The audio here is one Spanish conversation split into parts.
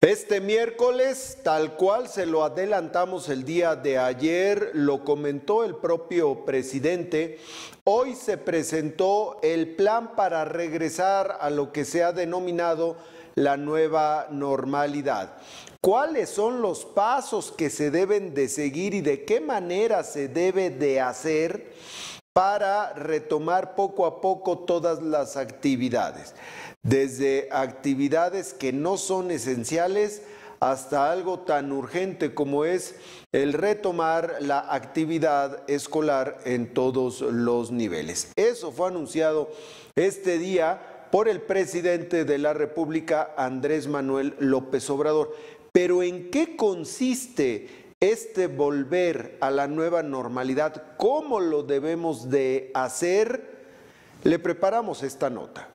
Este miércoles, tal cual se lo adelantamos el día de ayer, lo comentó el propio presidente, hoy se presentó el plan para regresar a lo que se ha denominado la nueva normalidad. ¿Cuáles son los pasos que se deben de seguir y de qué manera se debe de hacer? para retomar poco a poco todas las actividades, desde actividades que no son esenciales hasta algo tan urgente como es el retomar la actividad escolar en todos los niveles. Eso fue anunciado este día por el presidente de la República, Andrés Manuel López Obrador. Pero ¿en qué consiste este volver a la nueva normalidad, cómo lo debemos de hacer, le preparamos esta nota.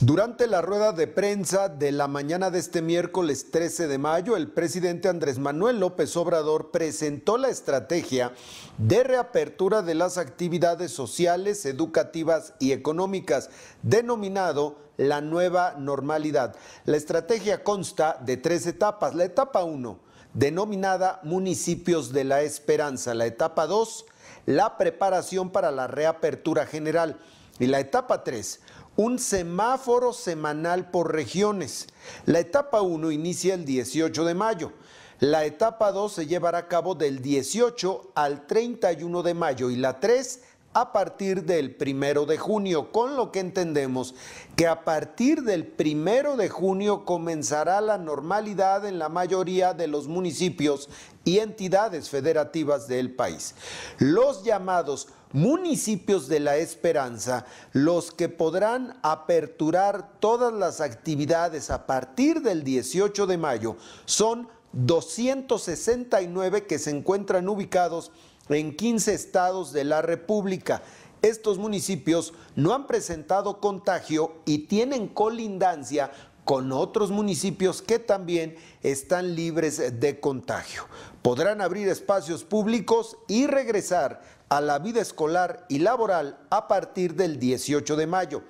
Durante la rueda de prensa de la mañana de este miércoles 13 de mayo, el presidente Andrés Manuel López Obrador presentó la estrategia de reapertura de las actividades sociales, educativas y económicas, denominado la nueva normalidad. La estrategia consta de tres etapas. La etapa 1, denominada Municipios de la Esperanza. La etapa 2, la preparación para la reapertura general. Y la etapa 3, un semáforo semanal por regiones. La etapa 1 inicia el 18 de mayo. La etapa 2 se llevará a cabo del 18 al 31 de mayo y la 3 a partir del primero de junio, con lo que entendemos que a partir del primero de junio comenzará la normalidad en la mayoría de los municipios y entidades federativas del país. Los llamados municipios de la esperanza, los que podrán aperturar todas las actividades a partir del 18 de mayo, son 269 que se encuentran ubicados en 15 estados de la República. Estos municipios no han presentado contagio y tienen colindancia con otros municipios que también están libres de contagio. Podrán abrir espacios públicos y regresar a la vida escolar y laboral a partir del 18 de mayo.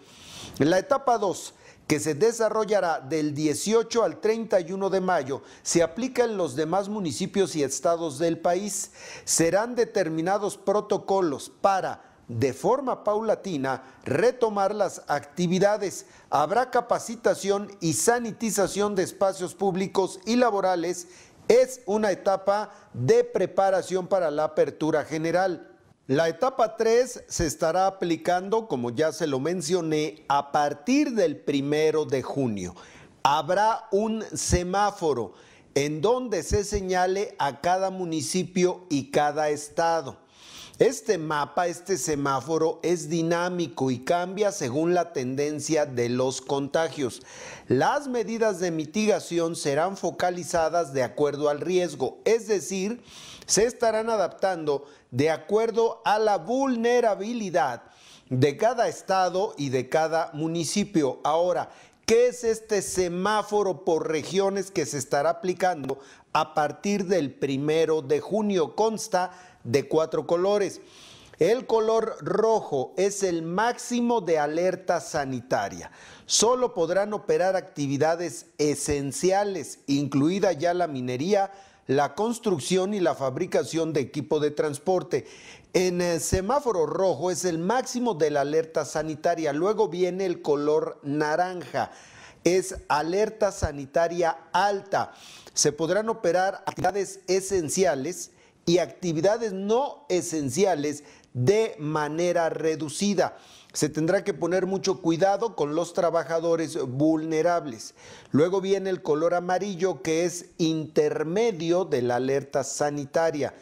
En la etapa 2 que se desarrollará del 18 al 31 de mayo, se aplica en los demás municipios y estados del país. Serán determinados protocolos para de forma paulatina retomar las actividades. Habrá capacitación y sanitización de espacios públicos y laborales. Es una etapa de preparación para la apertura general. La etapa 3 se estará aplicando, como ya se lo mencioné, a partir del primero de junio. Habrá un semáforo en donde se señale a cada municipio y cada estado. Este mapa, este semáforo es dinámico y cambia según la tendencia de los contagios. Las medidas de mitigación serán focalizadas de acuerdo al riesgo, es decir, se estarán adaptando de acuerdo a la vulnerabilidad de cada estado y de cada municipio. Ahora, ¿Qué es este semáforo por regiones que se estará aplicando a partir del primero de junio? Consta de cuatro colores. El color rojo es el máximo de alerta sanitaria. Solo podrán operar actividades esenciales, incluida ya la minería, la construcción y la fabricación de equipo de transporte. En el eh, semáforo rojo es el máximo de la alerta sanitaria, luego viene el color naranja. Es alerta sanitaria alta. Se podrán operar actividades esenciales y actividades no esenciales de manera reducida. Se tendrá que poner mucho cuidado con los trabajadores vulnerables. Luego viene el color amarillo que es intermedio de la alerta sanitaria.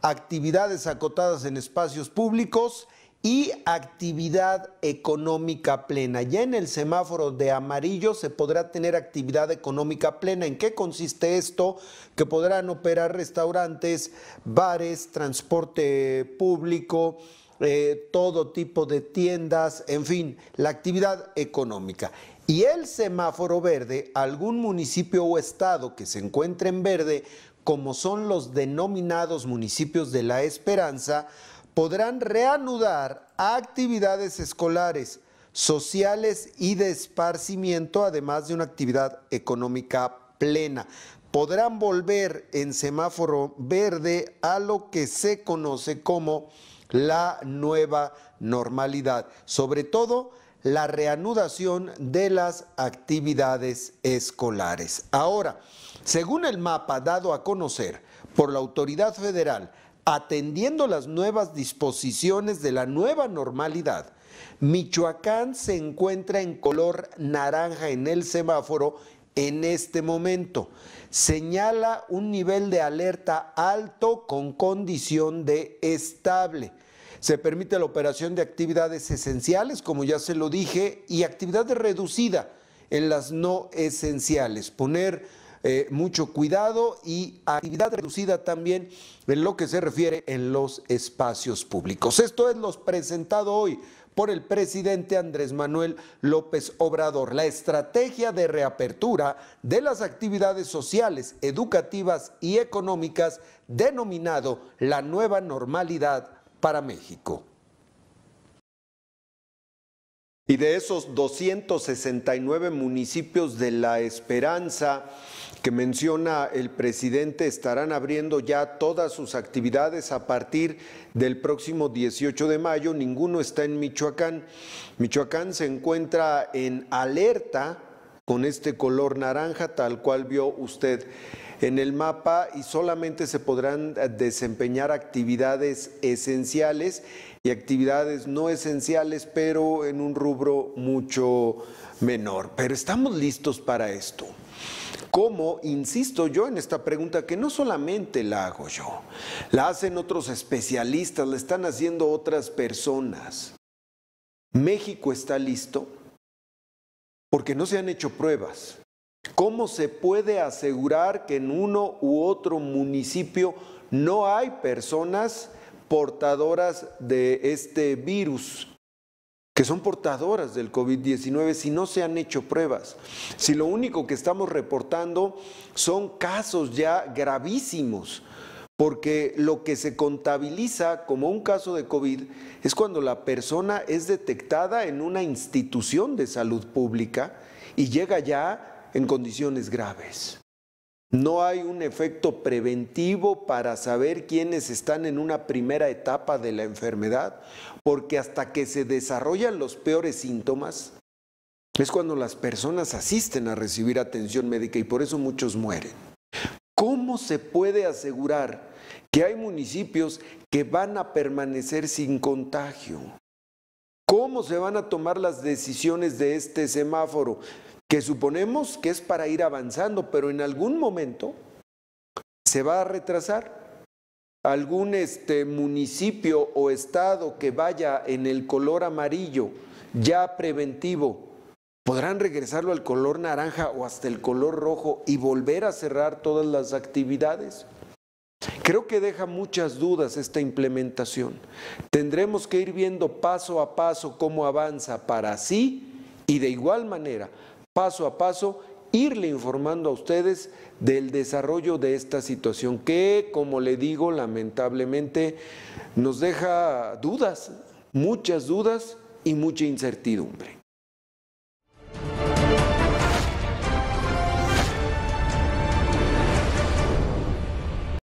Actividades acotadas en espacios públicos, y actividad económica plena. Ya en el semáforo de amarillo se podrá tener actividad económica plena. ¿En qué consiste esto? Que podrán operar restaurantes, bares, transporte público, eh, todo tipo de tiendas, en fin, la actividad económica. Y el semáforo verde, algún municipio o estado que se encuentre en verde, como son los denominados municipios de la Esperanza, podrán reanudar actividades escolares, sociales y de esparcimiento, además de una actividad económica plena. Podrán volver en semáforo verde a lo que se conoce como la nueva normalidad, sobre todo la reanudación de las actividades escolares. Ahora, según el mapa dado a conocer por la autoridad federal, atendiendo las nuevas disposiciones de la nueva normalidad, Michoacán se encuentra en color naranja en el semáforo en este momento. Señala un nivel de alerta alto con condición de estable. Se permite la operación de actividades esenciales, como ya se lo dije, y actividad reducida en las no esenciales. Poner eh, mucho cuidado y actividad reducida también en lo que se refiere en los espacios públicos. Esto es lo presentado hoy por el presidente Andrés Manuel López Obrador, la estrategia de reapertura de las actividades sociales, educativas y económicas denominado la nueva normalidad para México. Y de esos 269 municipios de La Esperanza que menciona el presidente estarán abriendo ya todas sus actividades a partir del próximo 18 de mayo. Ninguno está en Michoacán. Michoacán se encuentra en alerta con este color naranja tal cual vio usted en el mapa y solamente se podrán eh, desempeñar actividades esenciales y actividades no esenciales, pero en un rubro mucho menor. Pero estamos listos para esto. ¿Cómo? Insisto yo en esta pregunta que no solamente la hago yo, la hacen otros especialistas, la están haciendo otras personas. ¿México está listo? Porque no se han hecho pruebas. ¿Cómo se puede asegurar que en uno u otro municipio no hay personas portadoras de este virus? que son portadoras del COVID-19 si no se han hecho pruebas, si lo único que estamos reportando son casos ya gravísimos, porque lo que se contabiliza como un caso de COVID es cuando la persona es detectada en una institución de salud pública y llega ya en condiciones graves. No hay un efecto preventivo para saber quiénes están en una primera etapa de la enfermedad, porque hasta que se desarrollan los peores síntomas, es cuando las personas asisten a recibir atención médica y por eso muchos mueren. ¿Cómo se puede asegurar que hay municipios que van a permanecer sin contagio? ¿Cómo se van a tomar las decisiones de este semáforo? que suponemos que es para ir avanzando, pero en algún momento se va a retrasar. Algún este municipio o estado que vaya en el color amarillo ya preventivo, podrán regresarlo al color naranja o hasta el color rojo y volver a cerrar todas las actividades. Creo que deja muchas dudas esta implementación. Tendremos que ir viendo paso a paso cómo avanza para sí y de igual manera paso a paso irle informando a ustedes del desarrollo de esta situación que, como le digo, lamentablemente nos deja dudas, muchas dudas y mucha incertidumbre.